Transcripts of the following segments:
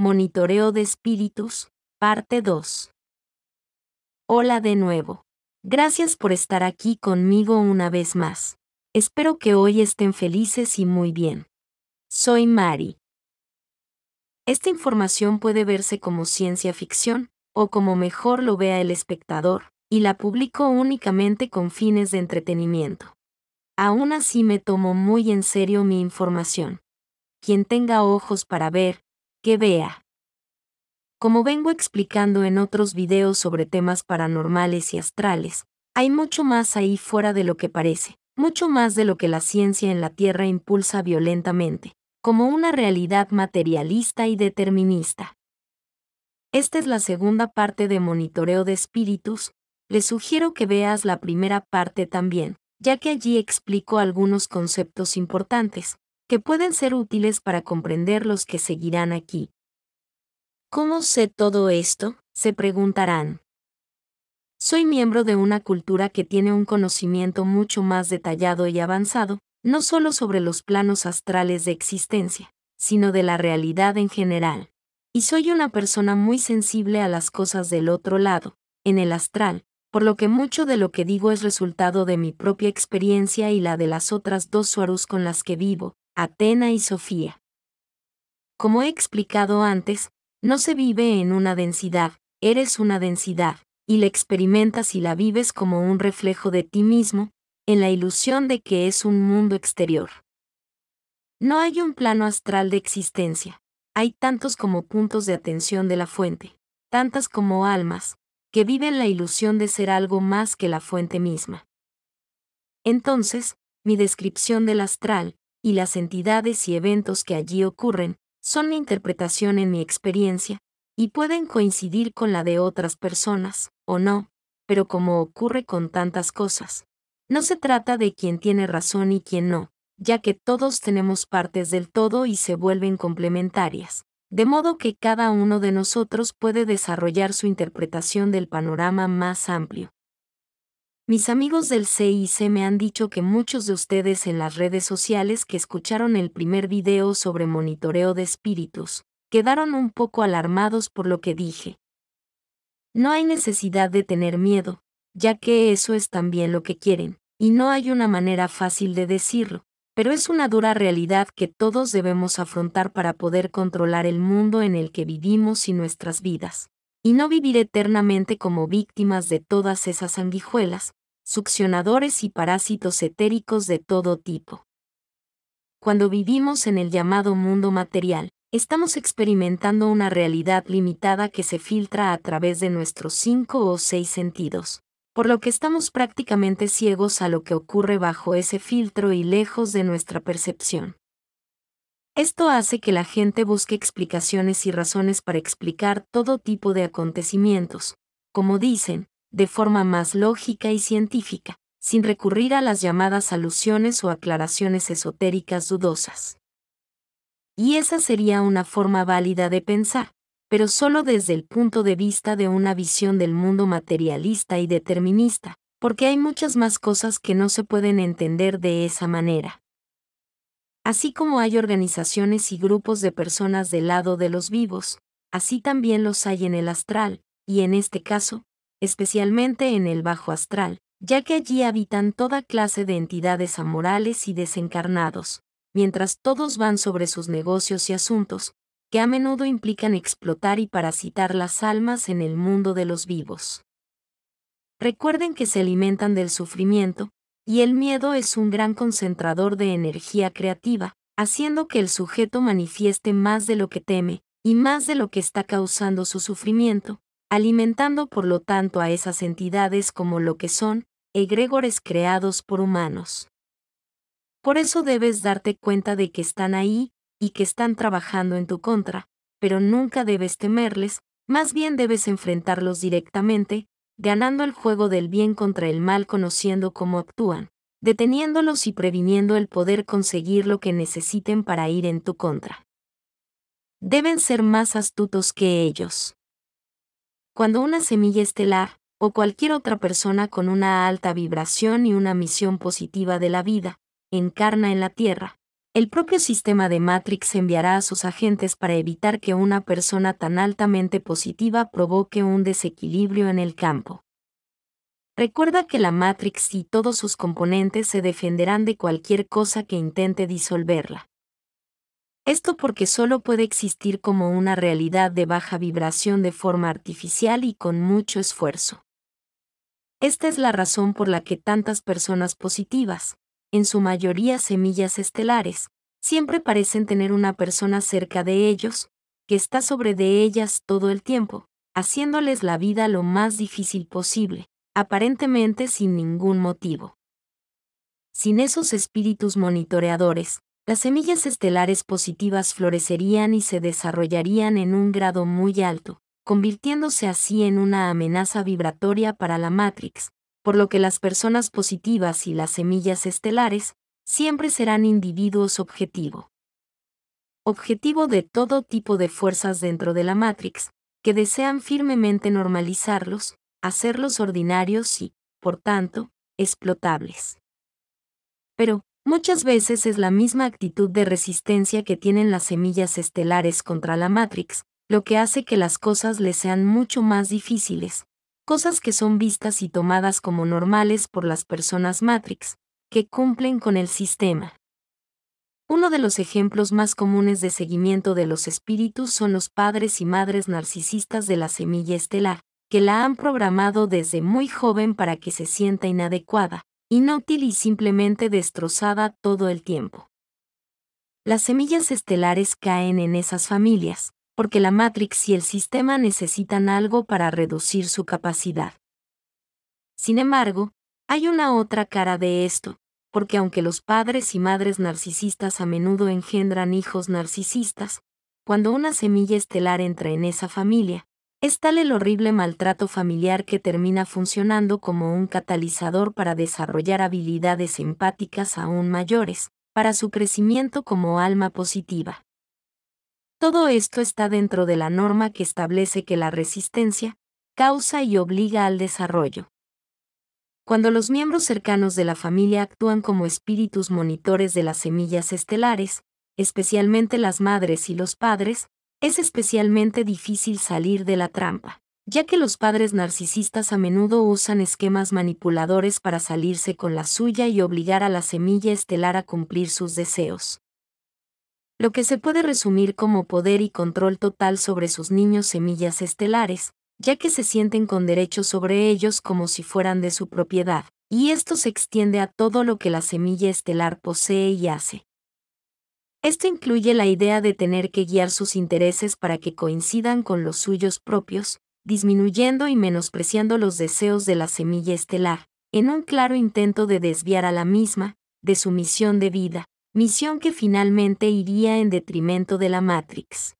Monitoreo de Espíritus, parte 2. Hola de nuevo. Gracias por estar aquí conmigo una vez más. Espero que hoy estén felices y muy bien. Soy Mari. Esta información puede verse como ciencia ficción, o como mejor lo vea el espectador, y la publico únicamente con fines de entretenimiento. Aún así me tomo muy en serio mi información. Quien tenga ojos para ver, que vea. Como vengo explicando en otros videos sobre temas paranormales y astrales, hay mucho más ahí fuera de lo que parece, mucho más de lo que la ciencia en la Tierra impulsa violentamente, como una realidad materialista y determinista. Esta es la segunda parte de Monitoreo de Espíritus, les sugiero que veas la primera parte también, ya que allí explico algunos conceptos importantes, que pueden ser útiles para comprender los que seguirán aquí. ¿Cómo sé todo esto? se preguntarán. Soy miembro de una cultura que tiene un conocimiento mucho más detallado y avanzado, no solo sobre los planos astrales de existencia, sino de la realidad en general. Y soy una persona muy sensible a las cosas del otro lado, en el astral, por lo que mucho de lo que digo es resultado de mi propia experiencia y la de las otras dos suarus con las que vivo, Atena y Sofía. Como he explicado antes, no se vive en una densidad, eres una densidad, y la experimentas y la vives como un reflejo de ti mismo, en la ilusión de que es un mundo exterior. No hay un plano astral de existencia, hay tantos como puntos de atención de la fuente, tantas como almas, que viven la ilusión de ser algo más que la fuente misma. Entonces, mi descripción del astral, y las entidades y eventos que allí ocurren, son mi interpretación en mi experiencia, y pueden coincidir con la de otras personas, o no, pero como ocurre con tantas cosas. No se trata de quién tiene razón y quién no, ya que todos tenemos partes del todo y se vuelven complementarias, de modo que cada uno de nosotros puede desarrollar su interpretación del panorama más amplio. Mis amigos del CIC me han dicho que muchos de ustedes en las redes sociales que escucharon el primer video sobre monitoreo de espíritus, quedaron un poco alarmados por lo que dije. No hay necesidad de tener miedo, ya que eso es también lo que quieren, y no hay una manera fácil de decirlo, pero es una dura realidad que todos debemos afrontar para poder controlar el mundo en el que vivimos y nuestras vidas, y no vivir eternamente como víctimas de todas esas sanguijuelas, succionadores y parásitos etéricos de todo tipo. Cuando vivimos en el llamado mundo material, estamos experimentando una realidad limitada que se filtra a través de nuestros cinco o seis sentidos, por lo que estamos prácticamente ciegos a lo que ocurre bajo ese filtro y lejos de nuestra percepción. Esto hace que la gente busque explicaciones y razones para explicar todo tipo de acontecimientos. Como dicen, de forma más lógica y científica, sin recurrir a las llamadas alusiones o aclaraciones esotéricas dudosas. Y esa sería una forma válida de pensar, pero solo desde el punto de vista de una visión del mundo materialista y determinista, porque hay muchas más cosas que no se pueden entender de esa manera. Así como hay organizaciones y grupos de personas del lado de los vivos, así también los hay en el astral, y en este caso, especialmente en el bajo astral, ya que allí habitan toda clase de entidades amorales y desencarnados, mientras todos van sobre sus negocios y asuntos, que a menudo implican explotar y parasitar las almas en el mundo de los vivos. Recuerden que se alimentan del sufrimiento, y el miedo es un gran concentrador de energía creativa, haciendo que el sujeto manifieste más de lo que teme, y más de lo que está causando su sufrimiento, alimentando por lo tanto a esas entidades como lo que son, egregores creados por humanos. Por eso debes darte cuenta de que están ahí y que están trabajando en tu contra, pero nunca debes temerles, más bien debes enfrentarlos directamente, ganando el juego del bien contra el mal conociendo cómo actúan, deteniéndolos y previniendo el poder conseguir lo que necesiten para ir en tu contra. Deben ser más astutos que ellos. Cuando una semilla estelar, o cualquier otra persona con una alta vibración y una misión positiva de la vida, encarna en la Tierra, el propio sistema de Matrix enviará a sus agentes para evitar que una persona tan altamente positiva provoque un desequilibrio en el campo. Recuerda que la Matrix y todos sus componentes se defenderán de cualquier cosa que intente disolverla. Esto porque solo puede existir como una realidad de baja vibración de forma artificial y con mucho esfuerzo. Esta es la razón por la que tantas personas positivas, en su mayoría semillas estelares, siempre parecen tener una persona cerca de ellos, que está sobre de ellas todo el tiempo, haciéndoles la vida lo más difícil posible, aparentemente sin ningún motivo. Sin esos espíritus monitoreadores, las semillas estelares positivas florecerían y se desarrollarían en un grado muy alto, convirtiéndose así en una amenaza vibratoria para la Matrix, por lo que las personas positivas y las semillas estelares siempre serán individuos objetivo. Objetivo de todo tipo de fuerzas dentro de la Matrix, que desean firmemente normalizarlos, hacerlos ordinarios y, por tanto, explotables. Pero, Muchas veces es la misma actitud de resistencia que tienen las semillas estelares contra la Matrix, lo que hace que las cosas les sean mucho más difíciles, cosas que son vistas y tomadas como normales por las personas Matrix, que cumplen con el sistema. Uno de los ejemplos más comunes de seguimiento de los espíritus son los padres y madres narcisistas de la semilla estelar, que la han programado desde muy joven para que se sienta inadecuada, inútil y simplemente destrozada todo el tiempo. Las semillas estelares caen en esas familias, porque la Matrix y el sistema necesitan algo para reducir su capacidad. Sin embargo, hay una otra cara de esto, porque aunque los padres y madres narcisistas a menudo engendran hijos narcisistas, cuando una semilla estelar entra en esa familia, es tal el horrible maltrato familiar que termina funcionando como un catalizador para desarrollar habilidades empáticas aún mayores, para su crecimiento como alma positiva. Todo esto está dentro de la norma que establece que la resistencia causa y obliga al desarrollo. Cuando los miembros cercanos de la familia actúan como espíritus monitores de las semillas estelares, especialmente las madres y los padres, es especialmente difícil salir de la trampa, ya que los padres narcisistas a menudo usan esquemas manipuladores para salirse con la suya y obligar a la semilla estelar a cumplir sus deseos. Lo que se puede resumir como poder y control total sobre sus niños semillas estelares, ya que se sienten con derecho sobre ellos como si fueran de su propiedad, y esto se extiende a todo lo que la semilla estelar posee y hace. Esto incluye la idea de tener que guiar sus intereses para que coincidan con los suyos propios, disminuyendo y menospreciando los deseos de la semilla estelar, en un claro intento de desviar a la misma, de su misión de vida, misión que finalmente iría en detrimento de la Matrix.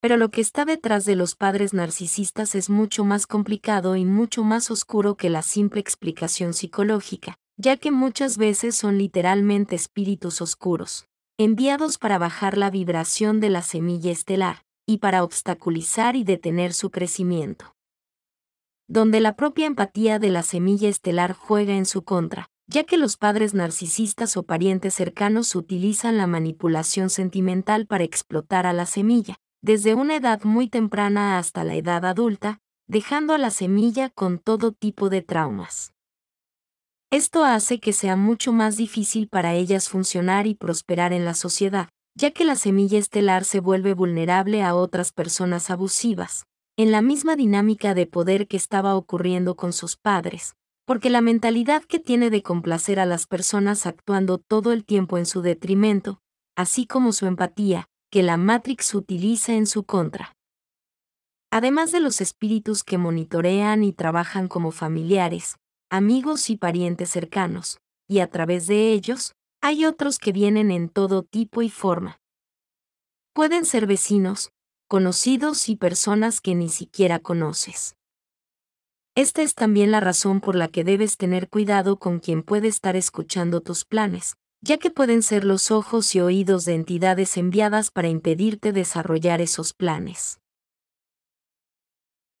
Pero lo que está detrás de los padres narcisistas es mucho más complicado y mucho más oscuro que la simple explicación psicológica, ya que muchas veces son literalmente espíritus oscuros, enviados para bajar la vibración de la semilla estelar y para obstaculizar y detener su crecimiento. Donde la propia empatía de la semilla estelar juega en su contra, ya que los padres narcisistas o parientes cercanos utilizan la manipulación sentimental para explotar a la semilla, desde una edad muy temprana hasta la edad adulta, dejando a la semilla con todo tipo de traumas. Esto hace que sea mucho más difícil para ellas funcionar y prosperar en la sociedad, ya que la semilla estelar se vuelve vulnerable a otras personas abusivas, en la misma dinámica de poder que estaba ocurriendo con sus padres, porque la mentalidad que tiene de complacer a las personas actuando todo el tiempo en su detrimento, así como su empatía, que la Matrix utiliza en su contra. Además de los espíritus que monitorean y trabajan como familiares, amigos y parientes cercanos, y a través de ellos, hay otros que vienen en todo tipo y forma. Pueden ser vecinos, conocidos y personas que ni siquiera conoces. Esta es también la razón por la que debes tener cuidado con quien puede estar escuchando tus planes, ya que pueden ser los ojos y oídos de entidades enviadas para impedirte desarrollar esos planes.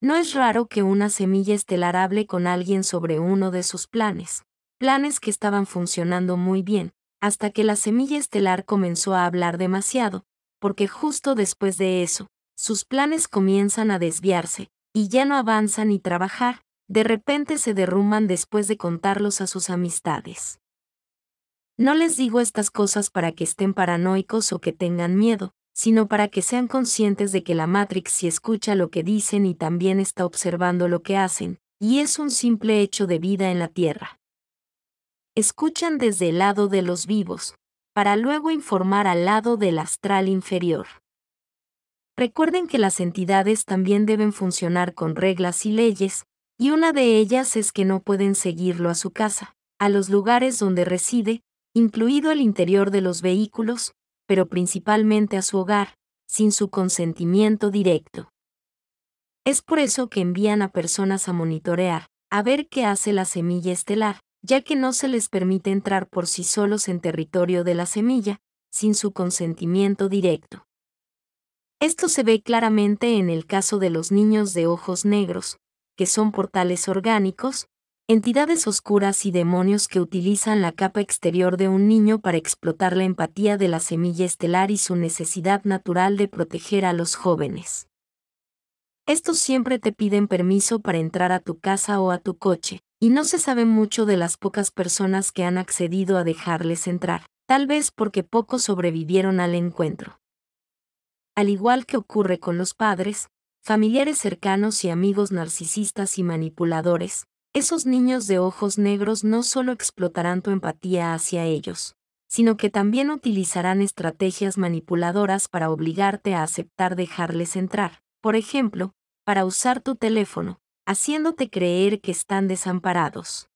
No es raro que una semilla estelar hable con alguien sobre uno de sus planes, planes que estaban funcionando muy bien, hasta que la semilla estelar comenzó a hablar demasiado, porque justo después de eso, sus planes comienzan a desviarse, y ya no avanzan ni trabajar, de repente se derrumban después de contarlos a sus amistades. No les digo estas cosas para que estén paranoicos o que tengan miedo, sino para que sean conscientes de que la Matrix sí escucha lo que dicen y también está observando lo que hacen, y es un simple hecho de vida en la Tierra. Escuchan desde el lado de los vivos, para luego informar al lado del astral inferior. Recuerden que las entidades también deben funcionar con reglas y leyes, y una de ellas es que no pueden seguirlo a su casa, a los lugares donde reside, incluido el interior de los vehículos, pero principalmente a su hogar, sin su consentimiento directo. Es por eso que envían a personas a monitorear, a ver qué hace la semilla estelar, ya que no se les permite entrar por sí solos en territorio de la semilla, sin su consentimiento directo. Esto se ve claramente en el caso de los niños de ojos negros, que son portales orgánicos, entidades oscuras y demonios que utilizan la capa exterior de un niño para explotar la empatía de la semilla estelar y su necesidad natural de proteger a los jóvenes. Estos siempre te piden permiso para entrar a tu casa o a tu coche, y no se sabe mucho de las pocas personas que han accedido a dejarles entrar, tal vez porque pocos sobrevivieron al encuentro. Al igual que ocurre con los padres, familiares cercanos y amigos narcisistas y manipuladores, esos niños de ojos negros no solo explotarán tu empatía hacia ellos, sino que también utilizarán estrategias manipuladoras para obligarte a aceptar dejarles entrar, por ejemplo, para usar tu teléfono, haciéndote creer que están desamparados.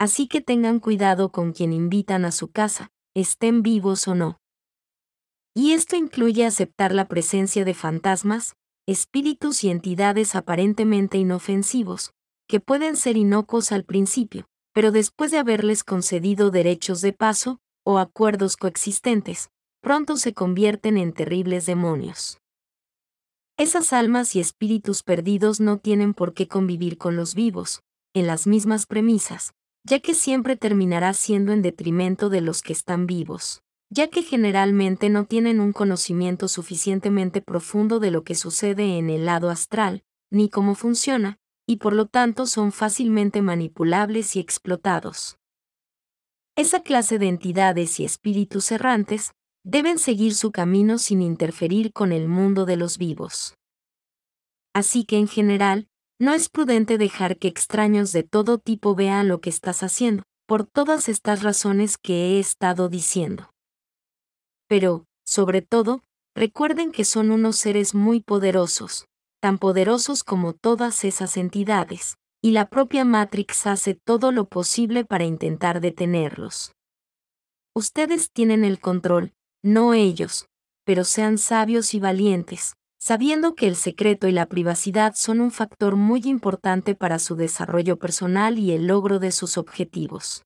Así que tengan cuidado con quien invitan a su casa, estén vivos o no. Y esto incluye aceptar la presencia de fantasmas, espíritus y entidades aparentemente inofensivos, que pueden ser inocuos al principio, pero después de haberles concedido derechos de paso, o acuerdos coexistentes, pronto se convierten en terribles demonios. Esas almas y espíritus perdidos no tienen por qué convivir con los vivos, en las mismas premisas, ya que siempre terminará siendo en detrimento de los que están vivos, ya que generalmente no tienen un conocimiento suficientemente profundo de lo que sucede en el lado astral, ni cómo funciona, y por lo tanto son fácilmente manipulables y explotados. Esa clase de entidades y espíritus errantes deben seguir su camino sin interferir con el mundo de los vivos. Así que en general, no es prudente dejar que extraños de todo tipo vean lo que estás haciendo, por todas estas razones que he estado diciendo. Pero, sobre todo, recuerden que son unos seres muy poderosos, tan poderosos como todas esas entidades, y la propia Matrix hace todo lo posible para intentar detenerlos. Ustedes tienen el control, no ellos, pero sean sabios y valientes, sabiendo que el secreto y la privacidad son un factor muy importante para su desarrollo personal y el logro de sus objetivos.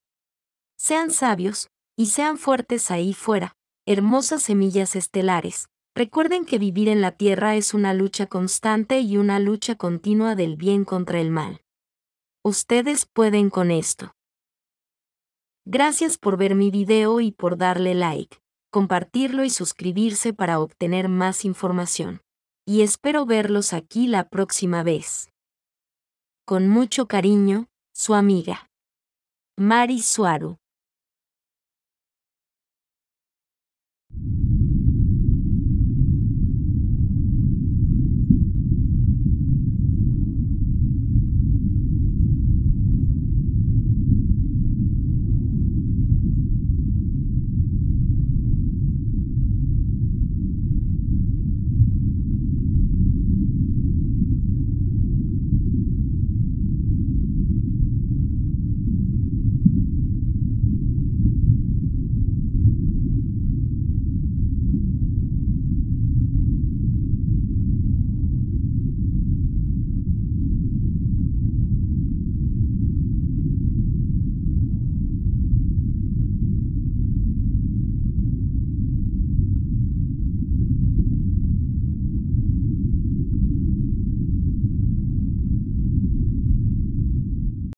Sean sabios, y sean fuertes ahí fuera, hermosas semillas estelares, Recuerden que vivir en la Tierra es una lucha constante y una lucha continua del bien contra el mal. Ustedes pueden con esto. Gracias por ver mi video y por darle like, compartirlo y suscribirse para obtener más información. Y espero verlos aquí la próxima vez. Con mucho cariño, su amiga. Mari Suaru.